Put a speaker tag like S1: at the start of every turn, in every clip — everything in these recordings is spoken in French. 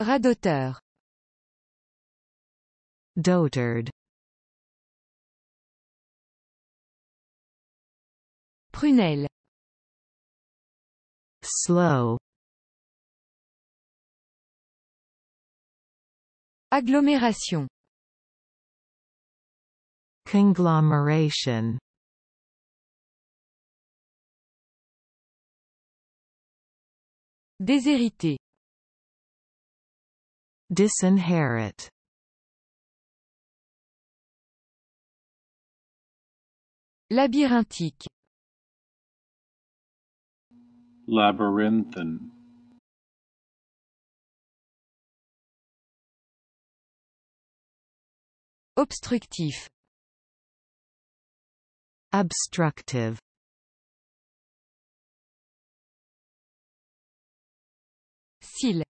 S1: Radoteur. Dotard. Prunelle. Slow. Agglomération. Conglomeration. Déshérité. Disinherit Labyrinthique Labyrinthine Obstructif Obstructive sile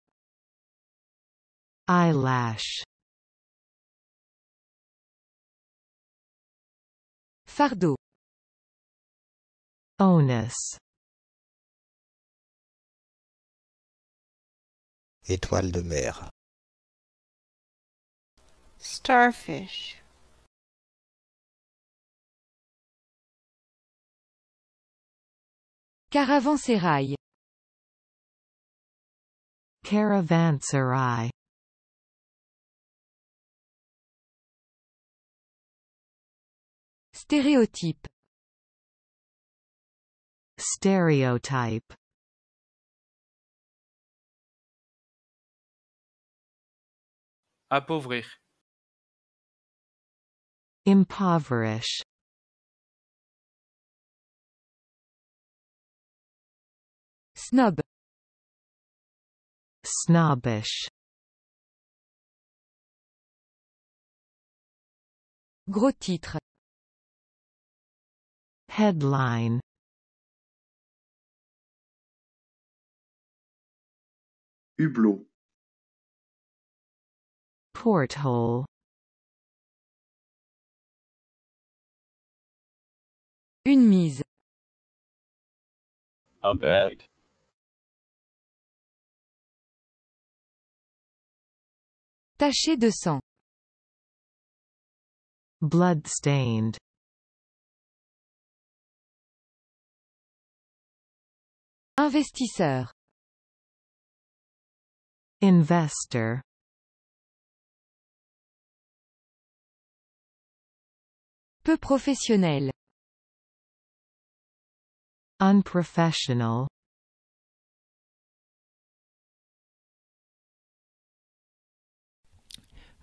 S1: Eyelash Fardeau Onus Étoile de mer Starfish Caravansérail Caravanserai Stéréotype. Stereotype. Appauvrir. Impoverish. Snob. Snobbish. Gros titre Headline Hublot Porthole Une mise A bet Taché de sang Blood stained. Investisseur. Investor. Peu professionnel. Unprofessional.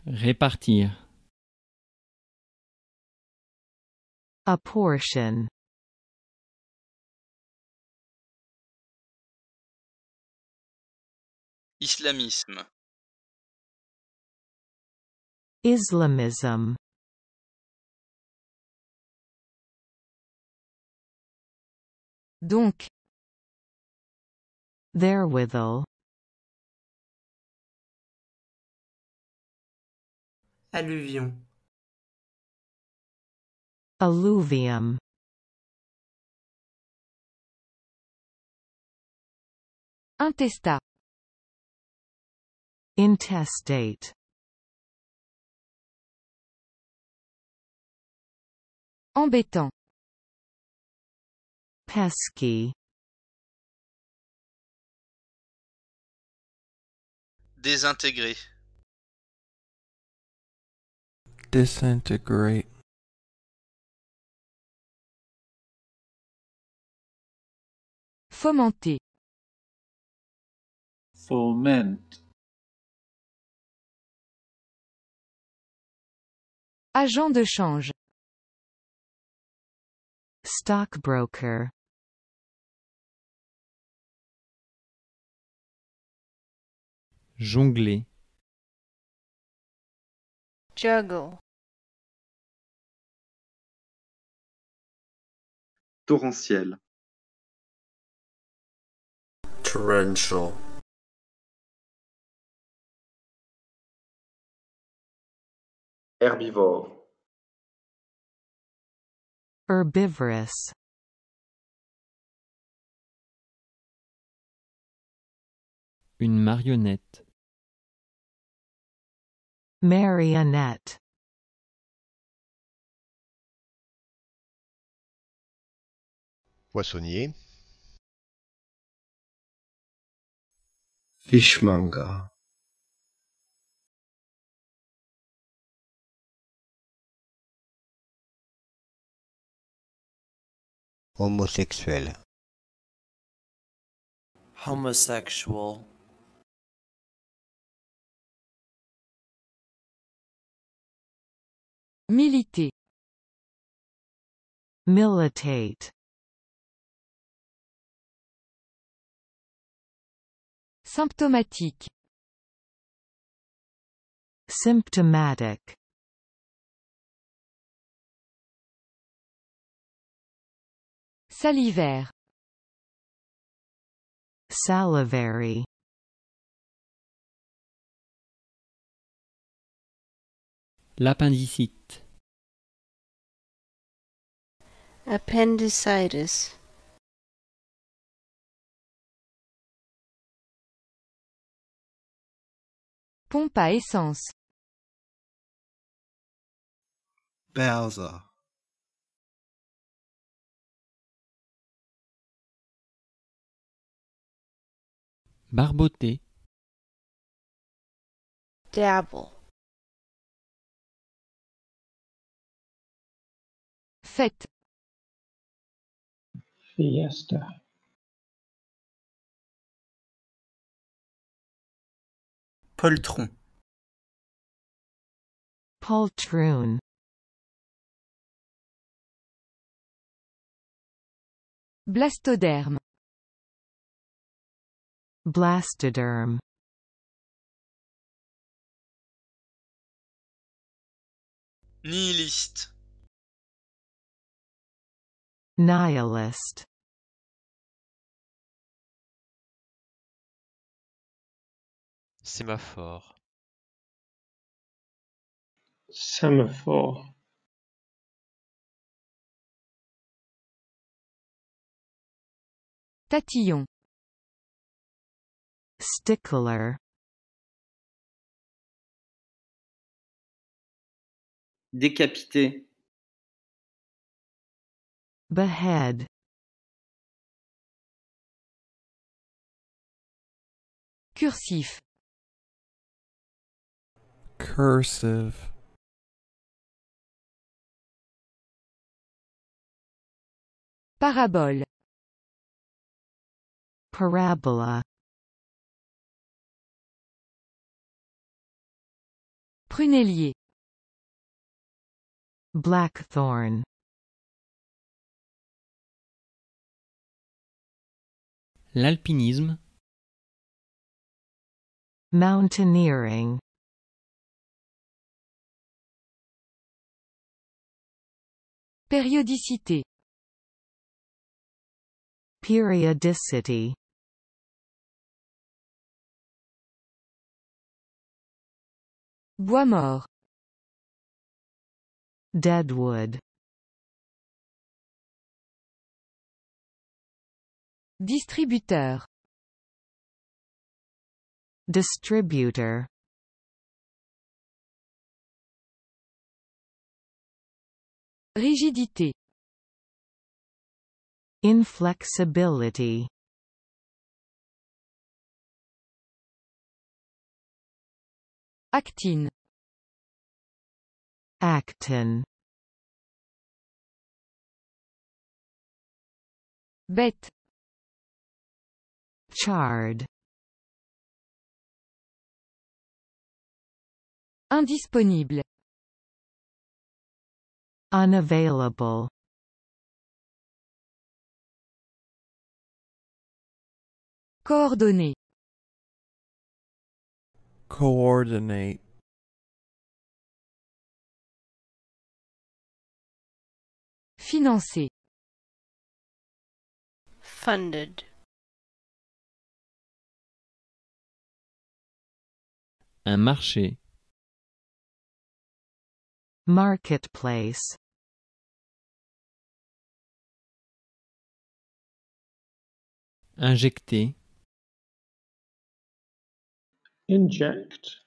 S1: Répartir. Apportion. Islamisme Islamisme. Donc Therewithal Alluvion Alluvium Intestat Intestate Embêtant Pesky Désintégré Disintegrate Fomenter Foment Agent de change. Stockbroker. Jongler. Juggle. Torrentiel. Torrential. herbivore herbivorous une marionnette marionnette poissonnier fishmonger homosexuel homosexual militer militate symptomatique symptomatic Salivaire. Salivary. L'appendicite. Appendicitis. Pompe à essence. Bowser. Barboté dabble fête fiesta poltron poltroon blastoderme Blastoderm Nihiliste Nihilist Sémaphore Sémaphore Tatillon Stickler Décapité Behead Cursif Cursive Parabole Parabola Prunellier. Blackthorn. L'alpinisme. Mountaineering. Périodicité. Periodicity. Bois mort. Deadwood. Distributeur. Distributor. Rigidité. Inflexibility. Actin. Actin. Bête. Chard. Indisponible. Unavailable. Coordonnées coordinate Financer. Funded. Un marché. Marketplace. Injecter. inject